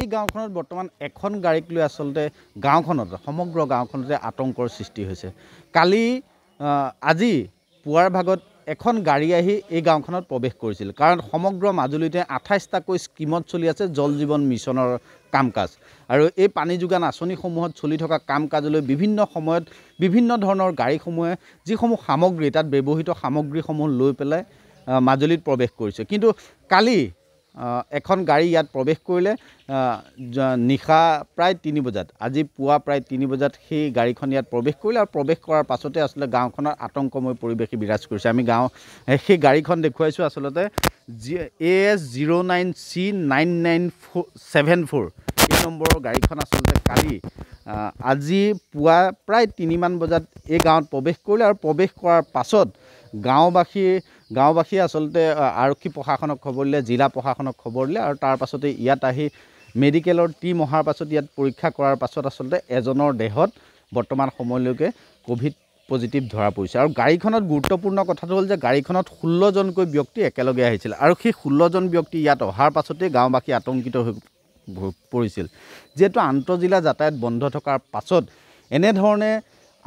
এই গাঁওখনত বৰ্তমান এখন গাড়ীক লৈ আচলতে গাঁওখনত সমগ্ৰ গাঁওখনতে আতংকৰ সৃষ্টি হৈছে কালি আজি পুৱাৰ ভাগত এখন গাড়ী আহি এই গাঁওখনত প্ৰৱেশ কৰিছিল কাৰণ সমগ্ৰ মাজুলীতে আঠাইছটাকৈ স্কীমত চলি আছে জল জীৱন মিছনৰ কাম কাজ আৰু এই পানী যোগান আঁচনিসমূহত চলি থকা কাম কাজলৈ বিভিন্ন সময়ত বিভিন্ন ধৰণৰ গাড়ীসমূহে যিসমূহ সামগ্ৰী তাত ব্যৱহৃত সামগ্ৰীসমূহ লৈ পেলাই মাজুলীত প্ৰৱেশ কৰিছে কিন্তু কালি এখন গাড়ী ইয়াত প্ৰৱেশ কৰিলে নিশা প্ৰায় তিনি বজাত আজি পুৱা প্ৰায় তিনি বজাত সেই গাড়ীখন ইয়াত প্ৰৱেশ কৰিলে আৰু প্ৰৱেশ কৰাৰ পাছতে আচলতে গাঁওখনৰ আতংকময় পৰিৱেশে বিৰাজ কৰিছে আমি গাঁও সেই গাড়ীখন দেখুৱাইছোঁ আচলতে G A S zero' nine C nine nine four' seven four এই নম্বৰৰ গাড়ীখন আচলতে কালি আজি পুৱা প্ৰায় তিনিমান বজাত এই গাঁৱত প্ৰৱেশ কৰিলে আৰু প্ৰৱেশ কৰাৰ পাছত গাঁওবাসী গাঁওবাসীয়ে আচলতে আৰক্ষী প্ৰশাসনক খবৰ দিলে জিলা প্ৰশাসনক খবৰ দিলে আৰু তাৰ পাছতে ইয়াত আহি মেডিকেলৰ টিম অহাৰ পাছত ইয়াত পৰীক্ষা কৰাৰ পাছত আচলতে এজনৰ দেহত বৰ্তমান সময়লৈকে ক'ভিড পজিটিভ ধৰা পৰিছে আৰু গাড়ীখনত গুৰুত্বপূৰ্ণ কথাটো হ'ল যে গাড়ীখনত ষোল্লজনকৈ ব্যক্তি একেলগে আহিছিল আৰু সেই ষোল্লজন ব্যক্তি ইয়াত অহাৰ পাছতেই গাঁওবাসী আতংকিত হৈ পৰিছিল যিহেতু আন্তঃজিলা যাতায়াত বন্ধ থকাৰ পাছত এনেধৰণে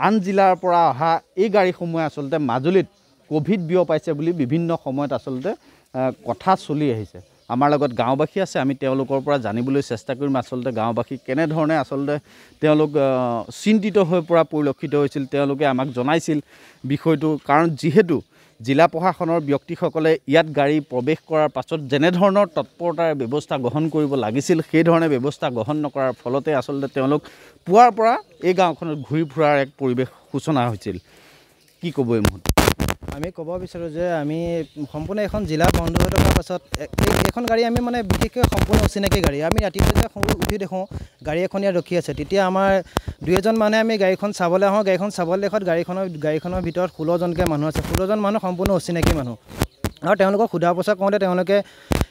আন জিলাৰ পৰা অহা এই গাড়ীসমূহে আচলতে মাজুলীত ক'ভিড পাইছে বুলি বিভিন্ন সময়ত আচলতে কথা চলি আহিছে আমাৰ লগত গাঁওবাসী আছে আমি তেওঁলোকৰ পৰা জানিবলৈ চেষ্টা কৰিম আচলতে গাঁওবাসী কেনেধৰণে আচলতে তেওঁলোক চিন্তিত হৈ পৰা পৰিলক্ষিত হৈছিল তেওঁলোকে আমাক জনাইছিল বিষয়টো কাৰণ যিহেতু জিলা প্ৰশাসনৰ ব্যক্তিসকলে ইয়াত গাড়ী প্ৰৱেশ কৰাৰ পাছত যেনেধৰণৰ তৎপৰতাৰ ব্যৱস্থা গ্ৰহণ কৰিব লাগিছিল সেইধৰণে ব্যৱস্থা গ্ৰহণ নকৰাৰ ফলতে আচলতে তেওঁলোক পুৱাৰ পৰা এই গাঁওখনত ঘূৰি ফুৰাৰ এক পৰিৱেশ সূচনা হৈছিল কি ক'ব এই মুহূৰ্তত আমি ক'ব বিচাৰোঁ যে আমি সম্পূৰ্ণ এখন জিলা বন্ধ হৈ থকাৰ পাছত এইখন গাড়ী আমি মানে বিশেষকৈ সম্পূৰ্ণ অচিনাকি গাড়ী আমি ৰাতিপুৱা যেতিয়া উঠি দেখোঁ গাড়ী এখন ইয়াত ৰখি আছে তেতিয়া আমাৰ দুই এজন মানুহে আমি গাড়ীখন চাবলৈ আহোঁ গাড়ীখন চাবলৈ দেখত গাড়ীখনৰ গাড়ীখনৰ ভিতৰত ষোল্লজনকৈ মানুহ আছে ষোল্লজন মানুহ সম্পূৰ্ণ অচিনাকি মানুহ আৰু তেওঁলোকক সোধা পোছা কৰোঁতে তেওঁলোকে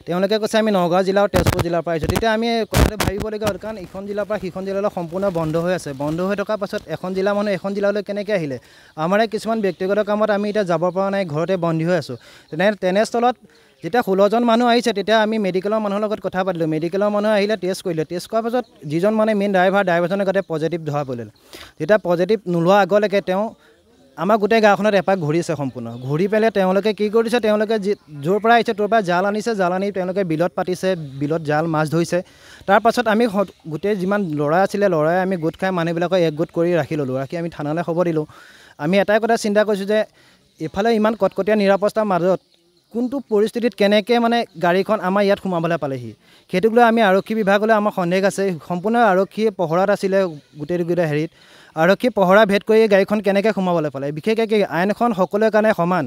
তেওঁলোকে কৈছে আমি নগাঁও জিলা আৰু তেজপুৰ জিলাৰ পৰা আহিছোঁ তেতিয়া আমি কথাটো ভাবিবলগীয়া হ'ল কাৰণ ইখন জিলাৰ পৰা সিখন জিলালৈ সম্পূৰ্ণ বন্ধ হৈ আছে বন্ধ হৈ থকাৰ পাছত এখন জিলাৰ মানুহ এখন জিলালৈ কেনেকৈ আহিলে আমাৰে কিছুমান ব্যক্তিগত কামত আমি এতিয়া যাব পৰা নাই ঘৰতে বন্ধি হৈ আছোঁ তেনে তেনেস্থলত যেতিয়া ষোল্লজন মানুহ আহিছে তেতিয়া আমি মেডিকেলৰ মানুহৰ লগত কথা পাতিলোঁ মেডিকেলৰ মানুহ আহিলে টেষ্ট কৰিলে টেষ্ট কৰাৰ পাছত যিজন মানে মেইন ড্ৰাইভাৰ ড্ৰাইভাৰজনে গাতে পজিটিভ ধৰা পৰিলে যেতিয়া পজিটিভ নোলোৱাৰ আগলৈকে তেওঁ আমাৰ গোটেই গাঁওখনত এপাক ঘূৰি আছে সম্পূৰ্ণ ঘূৰি পেলাই তেওঁলোকে কি কৰিছে তেওঁলোকে যি য'ৰ পৰা আহিছে তোৰ পৰা জাল আনিছে জাল আনি তেওঁলোকে বিলত পাতিছে বিলত জাল মাছ ধৰিছে তাৰপাছত আমি গোটেই যিমান ল'ৰা আছিলে ল'ৰাই আমি গোট খাই মানুহবিলাকক এক গোট কৰি ৰাখি ল'লোঁ ৰাখি আমি থানালৈ খবৰ দিলোঁ আমি এটাই কথা চিন্তা কৰিছোঁ যে ইফালে ইমান কটকটীয়া নিৰাপত্তাৰ মাজত কোনটো পৰিস্থিতিত কেনেকৈ মানে গাড়ীখন আমাৰ ইয়াত সোমাবলৈ পালেহি সেইটোক লৈ আমি আৰক্ষী বিভাগলৈ আমাৰ সন্দেহ আছে সম্পূৰ্ণ আৰক্ষীয়ে পহৰাত আছিলে গোটেই গোটেইকেইটা হেৰিত আৰক্ষীয়ে পহৰা ভেদ কৰি গাড়ীখন কেনেকৈ সোমাবলৈ পালে বিশেষকৈ কি আইনখন সকলোৰে কাৰণে সমান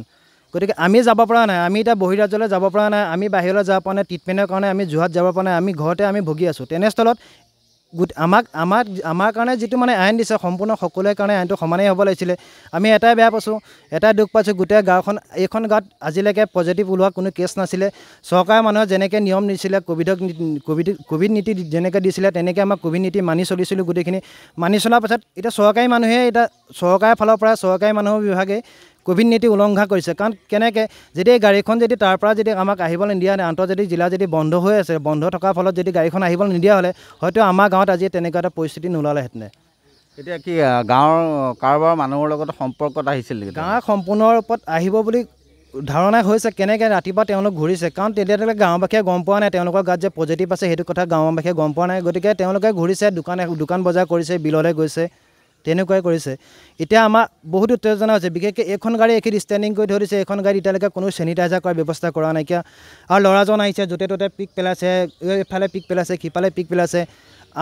গতিকে আমি যাব পৰা নাই আমি এতিয়া বহিৰাজ্যলৈ যাব পৰা নাই আমি বাহিৰলৈ যাব পৰা নাই ট্ৰিটমেণ্টৰ কাৰণে আমি যোৰহাট যাব পৰা নাই আমি ঘৰতে আমি ভুগি আছোঁ তেনেস্থলত আমাক আমাক আমাৰ কাৰণে যিটো মানে আইন দিছে সম্পূৰ্ণ সকলোৰে কাৰণে আইনটো সমানেই হ'ব লাগিছিলে আমি এটাই বেয়া পাইছোঁ এটাই দুখ পাইছোঁ গোটেই গাঁওখন এইখন গাঁৱত আজিলৈকে পজিটিভ ওলোৱা কোনো কেছ নাছিলে চৰকাৰে মানুহে যেনেকৈ নিয়ম নিছিলে ক'ভিডক ক'ভিড ক'ভিড নীতি যেনেকৈ দিছিলে তেনেকৈ আমাক ক'ভিড নীতি মানি চলিছিলোঁ গোটেইখিনি মানি চলাৰ পাছত এতিয়া চৰকাৰী মানুহে এতিয়া চৰকাৰৰ ফালৰ পৰা চৰকাৰী মানুহৰ বিভাগেই ক'ভিড নীতি উলংঘা কৰিছে কাৰণ কেনেকৈ যদি এই গাড়ীখন যদি তাৰ পৰা যদি আমাক আহিবলৈ নিদিয়া নাই আন্তৰ্জাতিক জিলা যদি বন্ধ হৈ আছে বন্ধ থকাৰ ফলত যদি গাড়ীখন আহিবলৈ নিদিয়া হ'লে হয়তো আমাৰ গাঁৱত আজি তেনেকুৱা এটা পৰিস্থিতি নোলালেহেঁতেন এতিয়া কি গাঁৱৰ কাৰোবাৰ মানুহৰ লগত সম্পৰ্কত আহিছিল নেকি গাঁৱৰ সম্পূৰ্ণ ৰূপত আহিব বুলি ধাৰণা হৈছে কেনেকৈ ৰাতিপুৱা তেওঁলোক ঘূৰিছে কাৰণ তেতিয়ালৈকে গাঁওবাসীয়ে গম পোৱা নাই তেওঁলোকৰ গাত যে পজিটিভ আছে সেইটো কথা গাঁওবাসীয়ে গম পোৱা নাই গতিকে তেওঁলোকে ঘূৰিছে দোকান দোকান বজাৰ কৰিছে বিললৈ গৈছে তেনেকুৱাই কৰিছে এতিয়া আমাৰ বহুত উত্তেজনা হৈছে বিশেষকৈ এইখন গাড়ী এখিনি ষ্টেণ্ডিং কৰি ধৰিছে এইখন গাড়ী এতিয়ালৈকে কোনো চেনিটাইজাৰ কৰাৰ ব্যৱস্থা কৰা নাইকিয়া আৰু ল'ৰাজন আহিছে য'তে ত'তে পিক পেলাইছে এইফালে পিক পেলাইছে সিফালে পিক পেলাইছে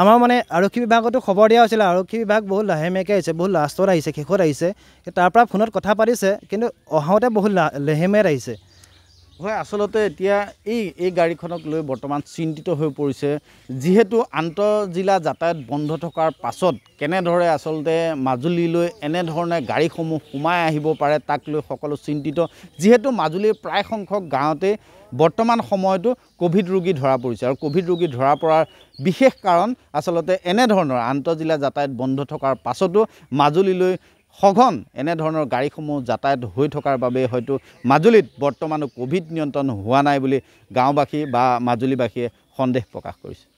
আমাৰ মানে আৰক্ষী বিভাগতো খবৰ দিয়া হৈছিলে আৰক্ষী বিভাগ বহুত লাহেমীয়াকৈ আহিছে বহুত লাষ্টত আহিছে শেষত আহিছে তাৰপৰা ফোনত কথা পাতিছে কিন্তু অহাওঁতে বহুত লাহে লেহেমীয়াত আহিছে হয় আচলতে এতিয়া এই এই গাড়ীখনক লৈ বৰ্তমান চিন্তিত হৈ পৰিছে যিহেতু আন্তঃজিলা যাতায়ত বন্ধ থকাৰ পাছত কেনেদৰে আচলতে মাজুলীলৈ এনেধৰণে গাড়ীসমূহ সোমাই আহিব পাৰে তাক লৈ সকলো চিন্তিত যিহেতু মাজুলীৰ প্ৰায় সংখ্যক গাঁৱতে বৰ্তমান সময়তো ক'ভিড ৰোগী ধৰা পৰিছে আৰু ক'ভিড ৰোগী ধৰা পৰাৰ বিশেষ কাৰণ আচলতে এনেধৰণৰ আন্তঃজিলা যাতায়ত বন্ধ থকাৰ পাছতো মাজুলীলৈ সঘন এনেধৰণৰ গাড়ীসমূহ যাতায়াত হৈ থকাৰ বাবে হয়তো মাজুলীত বৰ্তমানো ক'ভিড নিয়ন্ত্ৰণ হোৱা নাই বুলি গাঁওবাসী বা মাজুলীবাসীয়ে সন্দেহ প্ৰকাশ কৰিছে